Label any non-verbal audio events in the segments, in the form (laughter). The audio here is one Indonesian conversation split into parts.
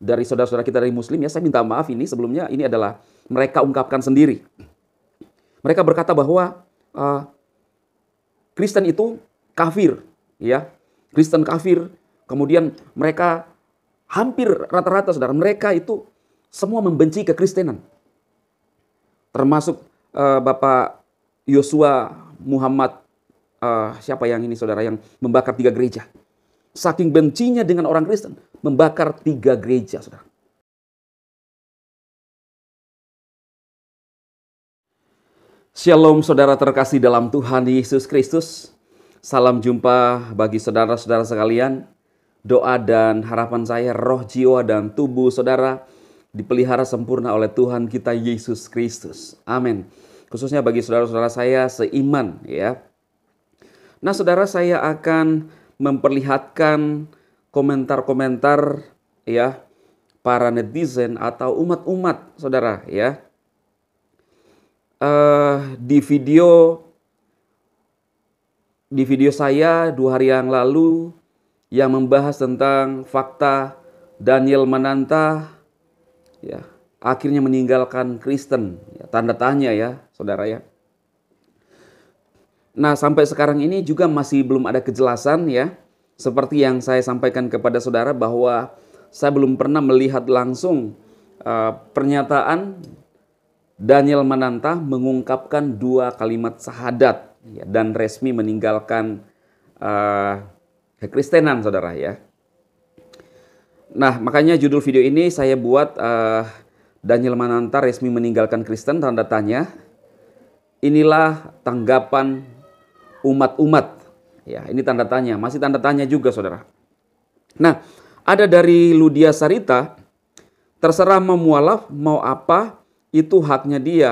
dari saudara-saudara kita dari muslim ya saya minta maaf ini sebelumnya ini adalah mereka ungkapkan sendiri. Mereka berkata bahwa uh, Kristen itu kafir, ya. Kristen kafir. Kemudian mereka hampir rata-rata saudara mereka itu semua membenci kekristenan. Termasuk uh, Bapak Yosua Muhammad uh, siapa yang ini saudara yang membakar tiga gereja. Saking bencinya dengan orang Kristen, membakar tiga gereja, saudara. Shalom saudara terkasih dalam Tuhan Yesus Kristus. Salam jumpa bagi saudara-saudara sekalian. Doa dan harapan saya roh jiwa dan tubuh saudara dipelihara sempurna oleh Tuhan kita Yesus Kristus. Amin. Khususnya bagi saudara-saudara saya seiman ya. Nah, saudara saya akan memperlihatkan komentar-komentar ya para netizen atau umat-umat saudara ya uh, di video di video saya dua hari yang lalu yang membahas tentang fakta Daniel Mananta ya akhirnya meninggalkan Kristen ya, tanda tanya ya saudara ya Nah, sampai sekarang ini juga masih belum ada kejelasan ya. Seperti yang saya sampaikan kepada saudara bahwa saya belum pernah melihat langsung uh, pernyataan Daniel Mananta mengungkapkan dua kalimat syahadat ya, dan resmi meninggalkan uh, kekristenan saudara ya. Nah, makanya judul video ini saya buat uh, Daniel Mananta resmi meninggalkan Kristen tanda tanya. Inilah tanggapan umat-umat. Ya, ini tanda tanya, masih tanda tanya juga Saudara. Nah, ada dari Ludia Sarita, terserah memualaf mau apa, itu haknya dia.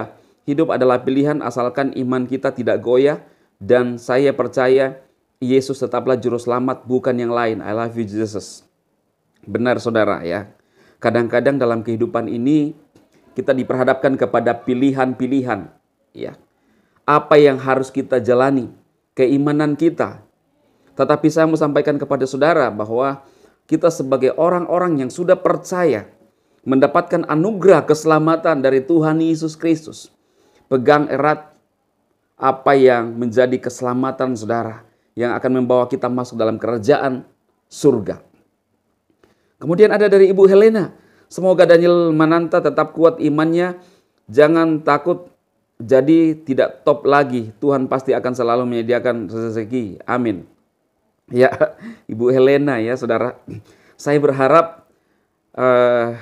Hidup adalah pilihan asalkan iman kita tidak goyah dan saya percaya Yesus tetaplah juru selamat bukan yang lain. I love you Jesus. Benar Saudara ya. Kadang-kadang dalam kehidupan ini kita diperhadapkan kepada pilihan-pilihan ya. Apa yang harus kita jalani? keimanan kita. Tetapi saya mau sampaikan kepada saudara bahwa kita sebagai orang-orang yang sudah percaya mendapatkan anugerah keselamatan dari Tuhan Yesus Kristus. Pegang erat apa yang menjadi keselamatan saudara yang akan membawa kita masuk dalam kerajaan surga. Kemudian ada dari Ibu Helena, semoga Daniel Mananta tetap kuat imannya, jangan takut jadi tidak top lagi. Tuhan pasti akan selalu menyediakan rezeki. Amin. Ya, (laughs) Ibu Helena ya, saudara. Saya berharap uh,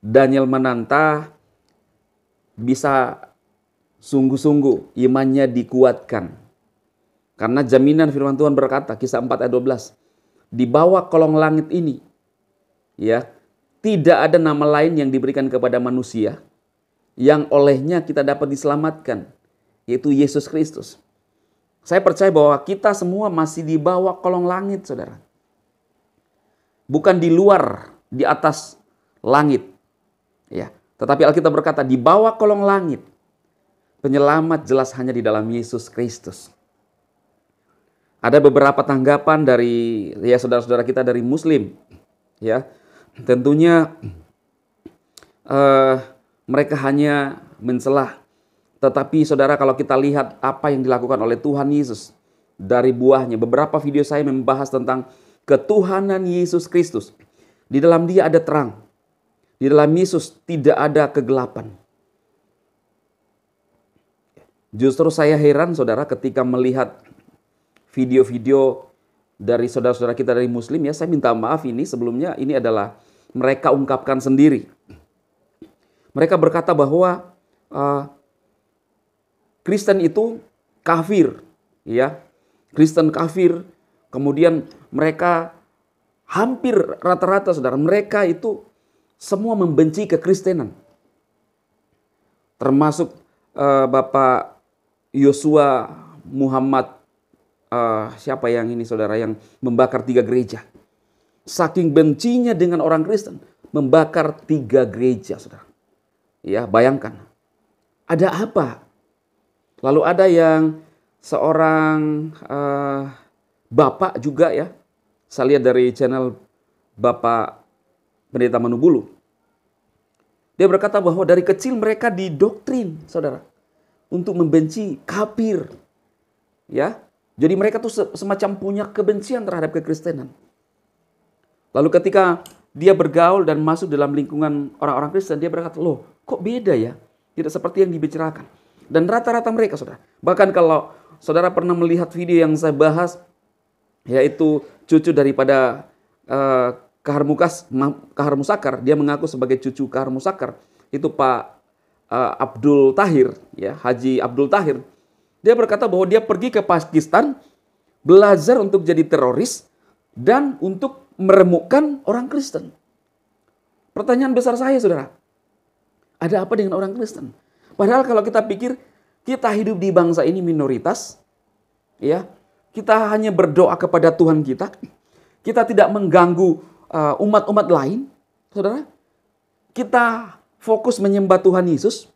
Daniel Mananta bisa sungguh-sungguh imannya dikuatkan. Karena jaminan firman Tuhan berkata, kisah 4 ayat 12. Di bawah kolong langit ini, ya, tidak ada nama lain yang diberikan kepada manusia yang olehnya kita dapat diselamatkan, yaitu Yesus Kristus. Saya percaya bahwa kita semua masih di bawah kolong langit, saudara. Bukan di luar, di atas langit. Ya, tetapi Alkitab berkata, di bawah kolong langit, penyelamat jelas hanya di dalam Yesus Kristus. Ada beberapa tanggapan dari ya saudara-saudara kita dari Muslim, ya tentunya uh, mereka hanya mencelah. Tetapi saudara kalau kita lihat apa yang dilakukan oleh Tuhan Yesus dari buahnya. Beberapa video saya membahas tentang ketuhanan Yesus Kristus. Di dalam dia ada terang. Di dalam Yesus tidak ada kegelapan. Justru saya heran saudara ketika melihat video-video dari saudara-saudara kita dari muslim ya saya minta maaf ini sebelumnya ini adalah mereka ungkapkan sendiri mereka berkata bahwa uh, Kristen itu kafir, ya. Kristen kafir. Kemudian mereka hampir rata-rata saudara mereka itu semua membenci kekristenan. Termasuk uh, Bapak Yosua Muhammad uh, siapa yang ini saudara yang membakar tiga gereja. Saking bencinya dengan orang Kristen membakar tiga gereja saudara. Ya, bayangkan. Ada apa? Lalu ada yang seorang uh, bapak juga ya. Saya lihat dari channel Bapak Pendeta Manubulu. Dia berkata bahwa dari kecil mereka didoktrin, Saudara, untuk membenci kapir, Ya. Jadi mereka tuh semacam punya kebencian terhadap kekristenan. Lalu ketika dia bergaul dan masuk dalam lingkungan orang-orang Kristen, dia berkata, "Loh, kok beda ya? Tidak seperti yang dibicarakan. Dan rata-rata mereka, saudara. Bahkan kalau saudara pernah melihat video yang saya bahas, yaitu cucu daripada uh, Kahar Kaharmusakar, dia mengaku sebagai cucu Kaharmusakar, itu Pak uh, Abdul Tahir, ya Haji Abdul Tahir. Dia berkata bahwa dia pergi ke Pakistan belajar untuk jadi teroris dan untuk meremukkan orang Kristen. Pertanyaan besar saya, saudara, ada apa dengan orang Kristen? Padahal kalau kita pikir kita hidup di bangsa ini minoritas, ya kita hanya berdoa kepada Tuhan kita, kita tidak mengganggu eh, umat-umat uh, lain, saudara. Kita fokus menyembah Tuhan Yesus,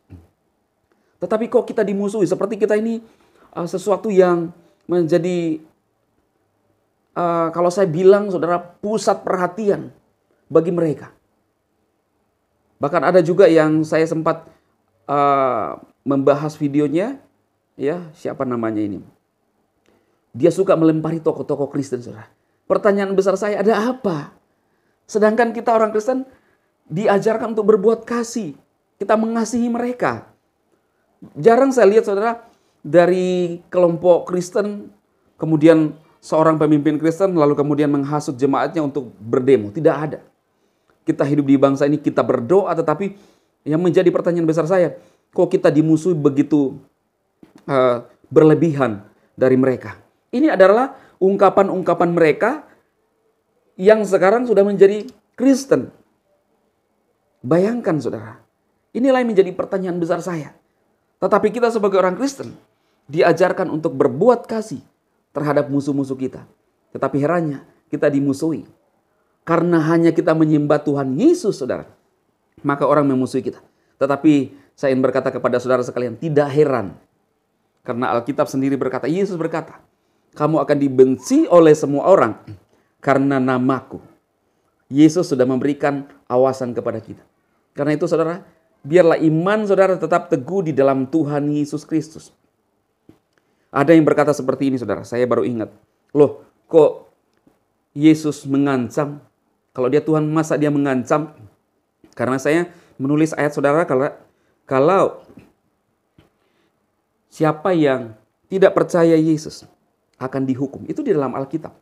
tetapi kok kita dimusuhi? Seperti kita ini uh, sesuatu yang menjadi uh, kalau saya bilang saudara pusat perhatian bagi mereka. Bahkan ada juga yang saya sempat uh, membahas videonya, ya siapa namanya ini. Dia suka melempari toko-toko Kristen, saudara. Pertanyaan besar saya ada apa? Sedangkan kita orang Kristen diajarkan untuk berbuat kasih. Kita mengasihi mereka. Jarang saya lihat saudara dari kelompok Kristen kemudian seorang pemimpin Kristen lalu kemudian menghasut jemaatnya untuk berdemo. Tidak ada kita hidup di bangsa ini, kita berdoa, tetapi yang menjadi pertanyaan besar saya, kok kita dimusuhi begitu uh, berlebihan dari mereka? Ini adalah ungkapan-ungkapan mereka yang sekarang sudah menjadi Kristen. Bayangkan saudara, inilah yang menjadi pertanyaan besar saya. Tetapi kita sebagai orang Kristen diajarkan untuk berbuat kasih terhadap musuh-musuh kita. Tetapi herannya kita dimusuhi karena hanya kita menyembah Tuhan Yesus, saudara, maka orang memusuhi kita. Tetapi saya ingin berkata kepada saudara sekalian, tidak heran. Karena Alkitab sendiri berkata, Yesus berkata, kamu akan dibenci oleh semua orang karena namaku. Yesus sudah memberikan awasan kepada kita. Karena itu saudara, biarlah iman saudara tetap teguh di dalam Tuhan Yesus Kristus. Ada yang berkata seperti ini saudara, saya baru ingat. Loh, kok Yesus mengancam kalau dia Tuhan masa dia mengancam? Karena saya menulis ayat saudara kalau kalau siapa yang tidak percaya Yesus akan dihukum. Itu di dalam Alkitab.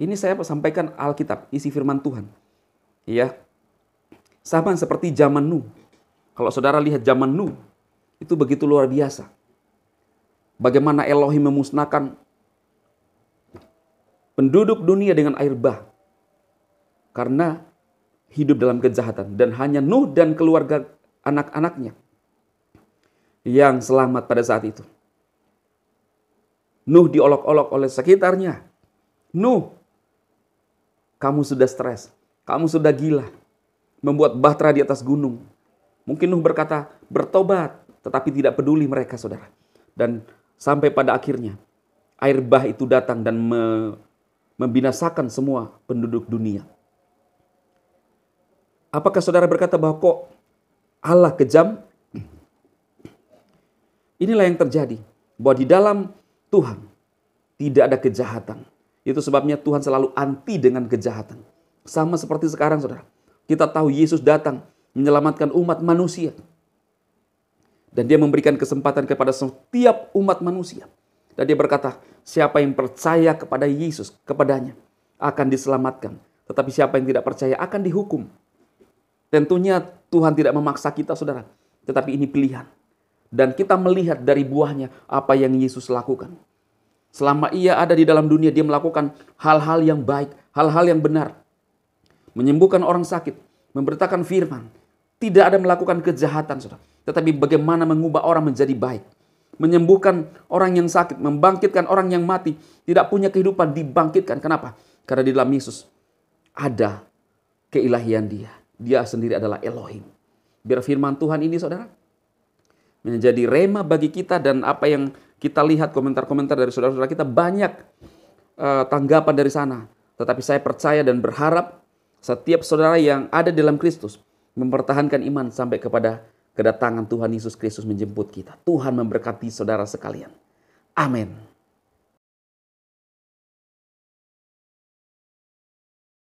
Ini saya sampaikan Alkitab, isi firman Tuhan. Ya. Sama seperti zaman Nuh. Kalau saudara lihat zaman Nuh, itu begitu luar biasa. Bagaimana Elohim memusnahkan penduduk dunia dengan air bah karena hidup dalam kejahatan dan hanya Nuh dan keluarga anak-anaknya yang selamat pada saat itu. Nuh diolok-olok oleh sekitarnya. Nuh, kamu sudah stres, kamu sudah gila, membuat bahtera di atas gunung. Mungkin Nuh berkata, bertobat, tetapi tidak peduli mereka saudara. Dan sampai pada akhirnya, air bah itu datang dan me membinasakan semua penduduk dunia. Apakah saudara berkata bahwa kok Allah kejam? Inilah yang terjadi. Bahwa di dalam Tuhan tidak ada kejahatan. Itu sebabnya Tuhan selalu anti dengan kejahatan. Sama seperti sekarang saudara. Kita tahu Yesus datang menyelamatkan umat manusia. Dan dia memberikan kesempatan kepada setiap umat manusia. Dan dia berkata, siapa yang percaya kepada Yesus, kepadanya, akan diselamatkan. Tetapi siapa yang tidak percaya akan dihukum. Tentunya Tuhan tidak memaksa kita, saudara. Tetapi ini pilihan. Dan kita melihat dari buahnya apa yang Yesus lakukan. Selama ia ada di dalam dunia, dia melakukan hal-hal yang baik, hal-hal yang benar. Menyembuhkan orang sakit, memberitakan firman. Tidak ada melakukan kejahatan, saudara. Tetapi bagaimana mengubah orang menjadi baik. Menyembuhkan orang yang sakit, membangkitkan orang yang mati. Tidak punya kehidupan dibangkitkan. Kenapa? Karena di dalam Yesus ada keilahian dia dia sendiri adalah Elohim. Biar firman Tuhan ini saudara menjadi rema bagi kita dan apa yang kita lihat komentar-komentar dari saudara-saudara kita banyak uh, tanggapan dari sana. Tetapi saya percaya dan berharap setiap saudara yang ada dalam Kristus mempertahankan iman sampai kepada kedatangan Tuhan Yesus Kristus menjemput kita. Tuhan memberkati saudara sekalian. Amin.